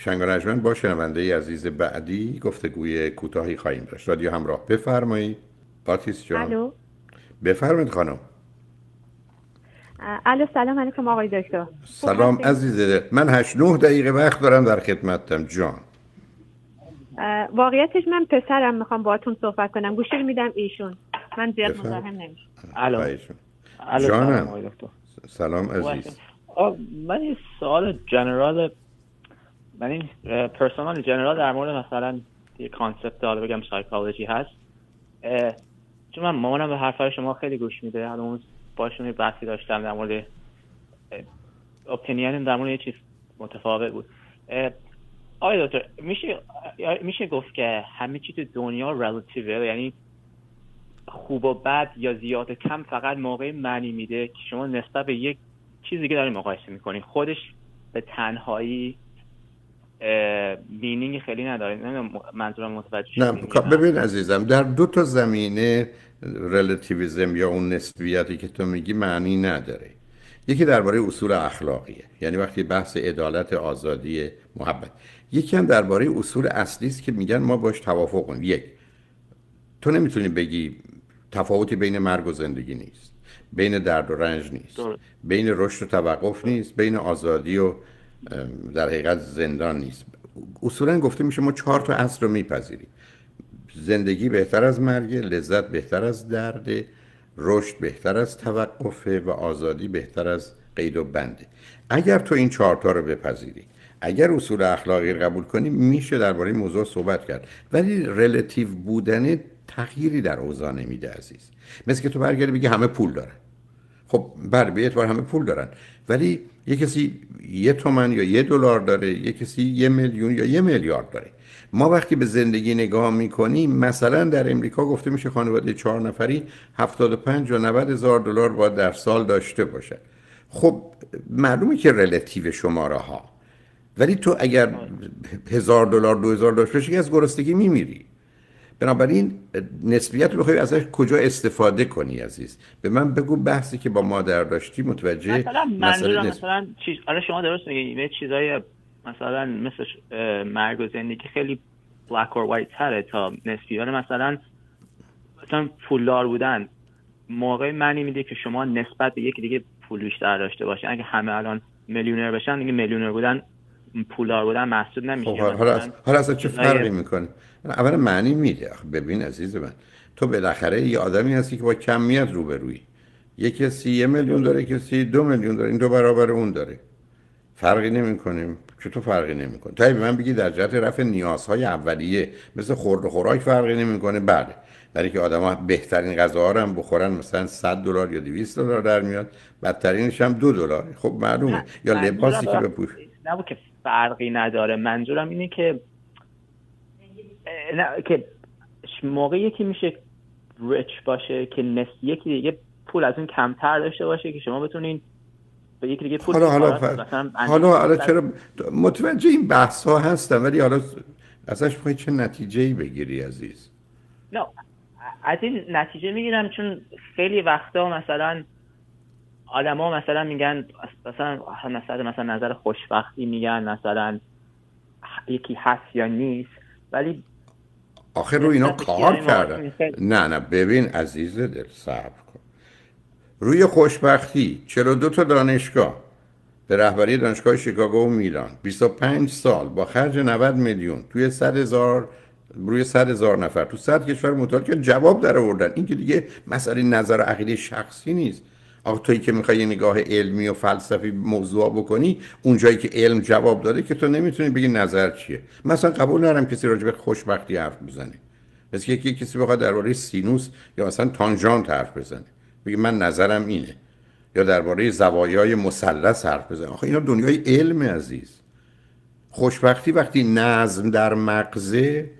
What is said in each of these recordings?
شنگ با شنونده عزیز بعدی گفتگوی کوتاهی خواهیم داشت رادیو همراه بفرمایید آتیس جان بفرمایید خانم الو سلام علیکم آقای دکتر سلام عزیز من هشت نه دقیقه وقت دارم در خدمتم جان واقعیتش من پسرم میخوام باهاتون صحبت کنم گوشی رو میدم ایشون من زیاد مزاحم نمیشم الو جانم سلام عزیز من یه سوال جنرال من این پرسونال جنرال در مورد مثلا یه کانسپت داره بگم سایکولوژی هست چون من مامانم به حرفای شما خیلی گوش میده حالا اون باشون یه بحثی داشتم در مورد اپینین در مورد یه چیز متفاوت بود آقای دکتر میشه میشه گفت که همه چی تو دنیا رلاتیوه یعنی خوب و بد یا زیاد و کم فقط موقع معنی میده که شما نسبت به یک چیزی که دارین مقایسه میکنین خودش به تنهایی بینینگ خیلی نداره منظورم متوجه خب، نه ببین عزیزم در دو تا زمینه رلاتیویزم یا اون نسبیتی که تو میگی معنی نداره یکی درباره اصول اخلاقیه یعنی وقتی بحث عدالت آزادی محبت یکی هم درباره اصول اصلی است که میگن ما باش توافق کنیم یک تو نمیتونی بگی تفاوتی بین مرگ و زندگی نیست بین درد و رنج نیست بین رشد و توقف نیست بین آزادی و در حقیقت زندان نیست اصولا گفته میشه ما چهار تا اصل رو میپذیریم زندگی بهتر از مرگ لذت بهتر از درد رشد بهتر از توقفه و آزادی بهتر از قید و بنده اگر تو این چهارتا رو بپذیری اگر اصول اخلاقی رو قبول کنی میشه درباره موضوع صحبت کرد ولی رلتیو بودن تغییری در اوضاع نمیده عزیز مثل که تو برگردی بگی همه پول دارن خب بر به اعتبار همه پول دارن ولی یه کسی یه تومن یا یه دلار داره یه کسی یه میلیون یا یه میلیارد داره ما وقتی به زندگی نگاه میکنیم مثلا در امریکا گفته میشه خانواده چهار نفری 75 و 90 هزار دلار با در سال داشته باشه خب معلومه که رلتیو شماره ها ولی تو اگر هزار دلار دو هزار داشته باشی از گرسنگی میمیری بنابراین نسبیت رو خیلی ازش کجا استفاده کنی عزیز به من بگو بحثی که با مادر داشتی متوجه مثلا مثلا چیز آره شما درست میگی یه چیزای مثلا مثل مرگ و زندگی خیلی بلک اور وایت تره تا نسبیت مثلا مثلا پولدار بودن موقع معنی میده که شما نسبت به یکی دیگه پول بیشتر داشته باشی اگه همه الان میلیونر بشن دیگه میلیونر بودن پولدار بودن محسوب نمیشه خب حالا حالا اصلا چه فرقی میکنه اول معنی میده ببین عزیز من تو بالاخره یه آدمی هستی که با کمیت روبرویی یه کسی یه میلیون داره کسی دو میلیون داره این دو برابر اون داره فرقی نمیکنیم که تو فرقی نمیکنه تا من بگی در جهت رفع نیازهای اولیه مثل خورد و خوراک فرقی نمیکنه بله برای که آدما بهترین غذا ها هم بخورن مثلا 100 دلار یا 200 دلار در میاد بدترینش هم دو دلار خب معلومه یا لباسی که بپوش نه که فرقی نداره منظورم اینه که نه که موقع یکی میشه ریچ باشه که یکی دیگه پول از اون کمتر داشته باشه که شما بتونین به یکی دیگه پول حالا حالا حالا, چرا متوجه این بحث ها هستم ولی حالا ازش میخوای چه نتیجه ای بگیری عزیز نه از این نتیجه میگیرم چون خیلی وقتا مثلا آدما مثلا میگن مثلا مثلا مثلا نظر خوشبختی میگن مثلا یکی هست یا نیست ولی آخه رو اینا کار کردن نه نه ببین عزیز دل صبر کن روی خوشبختی 42 تا دانشگاه به رهبری دانشگاه شیکاگو و میلان 25 سال با خرج 90 میلیون توی 100 هزار روی 100 هزار نفر تو 100 کشور مطالعه جواب در آوردن این که دیگه مسئله نظر عقیده شخصی نیست آقا تویی که میخوای یه نگاه علمی و فلسفی موضوع بکنی اونجایی که علم جواب داده که تو نمیتونی بگی نظر چیه مثلا قبول ندارم کسی راجع به خوشبختی حرف بزنه مثل یکی کسی بخواد درباره سینوس یا مثلا تانژانت حرف بزنه بگی من نظرم اینه یا درباره زوایای مثلث حرف بزنه آخه اینا دنیای علم عزیز خوشبختی وقتی نظم در مغزه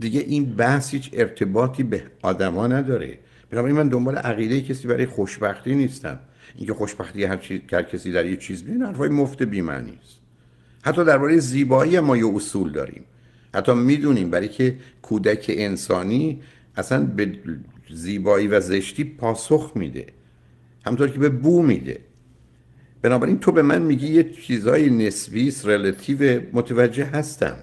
دیگه این بحث هیچ ارتباطی به آدما نداره بنابراین من دنبال عقیده کسی برای خوشبختی نیستم اینکه خوشبختی هر, چی هر کسی در یه چیز بین حرفای مفت بی‌معنی است حتی درباره زیبایی ما یه اصول داریم حتی میدونیم برای که کودک انسانی اصلا به زیبایی و زشتی پاسخ میده همطور که به بو میده بنابراین تو به من میگی یه چیزای نسبی رلاتیو متوجه هستم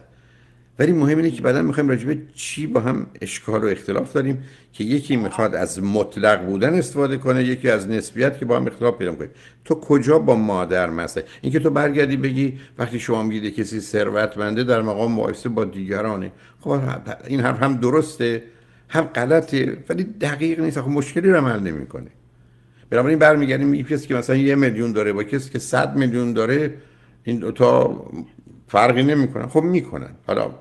ولی مهم اینه که بعدا میخوایم راجبه چی با هم اشکال و اختلاف داریم که یکی میخواد از مطلق بودن استفاده کنه یکی از نسبیت که با هم اختلاف پیدا کنیم تو کجا با مادر مسئله اینکه تو برگردی بگی وقتی شما میگید کسی ثروتمنده در مقام مقایسه با دیگرانه خب این حرف هم درسته هم غلطه ولی دقیق نیست خب مشکلی رو حل نمیکنه بنابراین برمیگردیم میگی کسی که مثلا یه میلیون داره با کسی که 100 میلیون داره این دوتا فرقی نمیکنن خب میکنن حالا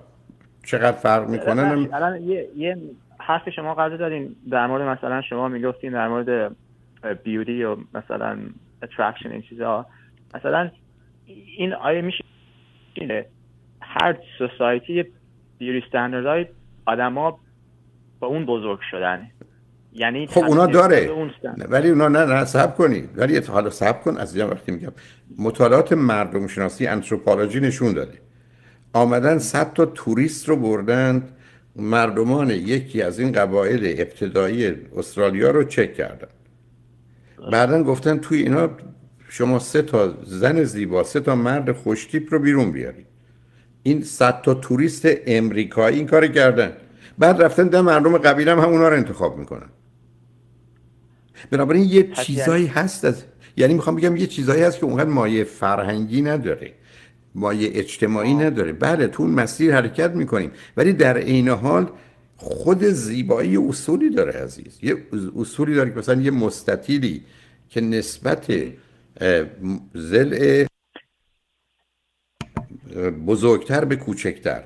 چقدر فرق میکنه بله، الان یه, یه حرف شما قضا دادین در مورد مثلا شما میگفتین در مورد بیوتی و مثلا اترکشن این چیزها مثلا این آیه میشه هر سوسایتی بیوتی آدم ها با اون بزرگ شدن یعنی خب اونا داره ولی اونا نه نه سب کنی ولی حالا سب کن از اینجا وقتی میگم مطالعات مردم شناسی انتروپالاجی نشون داده آمدن صد تا توریست رو بردند مردمان یکی از این قبایل ابتدایی استرالیا رو چک کردن بعدا گفتن توی اینا شما سه تا زن زیبا سه تا مرد خوشتیپ رو بیرون بیارید این صد تا توریست امریکایی این کار کردن بعد رفتن ده مردم قبیله هم اونا رو انتخاب میکنن بنابراین یه یعنی چیزایی هست از یعنی میخوام بگم یه چیزایی هست که اونقدر مایه فرهنگی نداره یه اجتماعی نداره بله تو اون مسیر حرکت میکنیم ولی در عین حال خود زیبایی اصولی داره عزیز یه اصولی داره که مثلا یه مستطیلی که نسبت زل بزرگتر به کوچکتر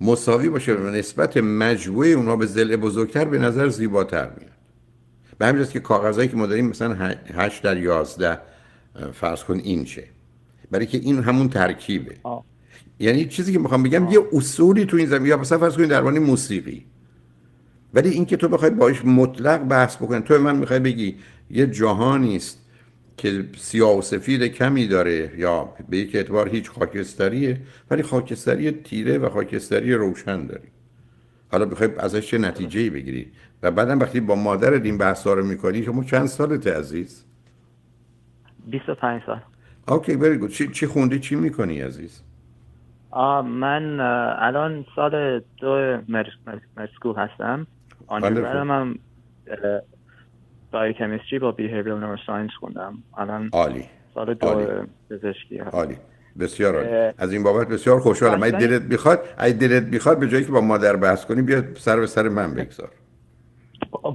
مساوی باشه و نسبت مجموعه اونها به زل بزرگتر به نظر زیباتر میاد به همین که کاغذهایی که ما داریم مثلا 8 در 11 فرض کن این چه برای که این همون ترکیبه یعنی چیزی که میخوام بگم یه اصولی تو این زمین یا مثلا فرض کنید موسیقی ولی اینکه تو بخوای باش مطلق بحث بکنی تو من میخوای بگی یه جهانی است که سیاه و سفید کمی داره یا به یک اعتبار هیچ خاکستریه ولی خاکستری تیره و خاکستری روشن داری حالا بخوای ازش چه نتیجه ای بگیری و بعدم وقتی با مادرت این بحثا رو میکنی شما چند سالت عزیز 25 سال اوکی بری گود چی, چی خوندی چی میکنی عزیز آه من الان سال دو مرسکو هستم آنجورم هم بایو کمیستری با نور ساینس خوندم الان عالی سال دو پزشکی عالی بسیار عالی از این بابت بسیار خوشحالم اگه دلت بخواد اگه دلت بخواد به جایی که با مادر بحث کنی بیا سر به سر من بگذار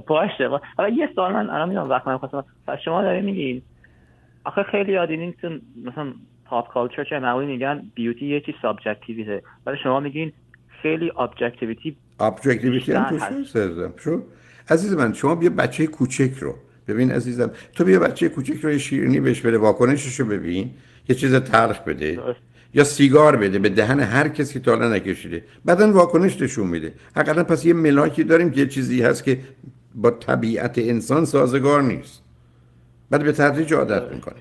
باشه حالا یه سال من الان میدونم وقت من خواستم شما داری میگید آخه خیلی یاد این مثلا پاپ کالچر چه معمولی میگن بیوتی یه چیز سابجکتیویته ولی شما میگین خیلی ابجکتیویتی ابجکتیویتی هم توش عزیز من شما بیا بچه کوچک رو ببین عزیزم تو بیا بچه کوچک رو یه شیرینی بهش بده واکنشش رو ببین یه چیز تلخ بده یا سیگار بده به دهن هر کسی که تا نکشیده بعدا واکنش نشون میده حداقل پس یه ملاکی داریم که یه چیزی هست که با طبیعت انسان سازگار نیست بعد به تدریج عادت آره. میکنه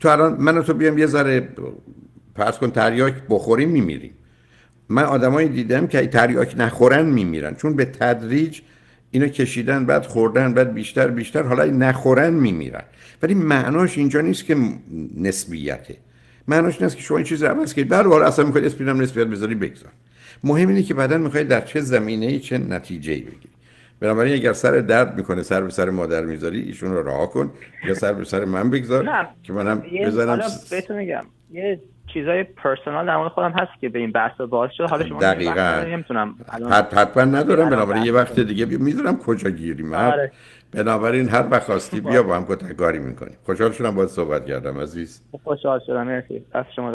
تو الان من تو بیام یه ذره پرس کن تریاک بخوریم میمیریم من آدمایی دیدم که تریاک نخورن میمیرن چون به تدریج اینو کشیدن بعد خوردن بعد بیشتر بیشتر حالا نخورن میمیرن ولی معناش اینجا نیست که نسبیته معناش نیست که شما این چیز عوض کنید در اصلا میخواید اسپینم نسبیت بذاری بگذار مهم اینه که بعدا میخواید در چه زمینه ای چه نتیجه ای بنابراین اگر سر درد میکنه سر به سر مادر میذاری ایشون رو راه کن یا سر به سر من بگذار که منم بزنم بهتون میگم یه چیزای پرسونال در مورد خودم هست که به این بحث باز شد حالا شما دقیقاً نمیتونم حتما ندارم بنابراین یه وقت دیگه میذارم کجا گیریم من آره. بنابراین هر وقت خواستی بیا با هم کاری میکنیم خوشحال شدم باید صحبت کردم عزیز خوشحال شدم مرسی شما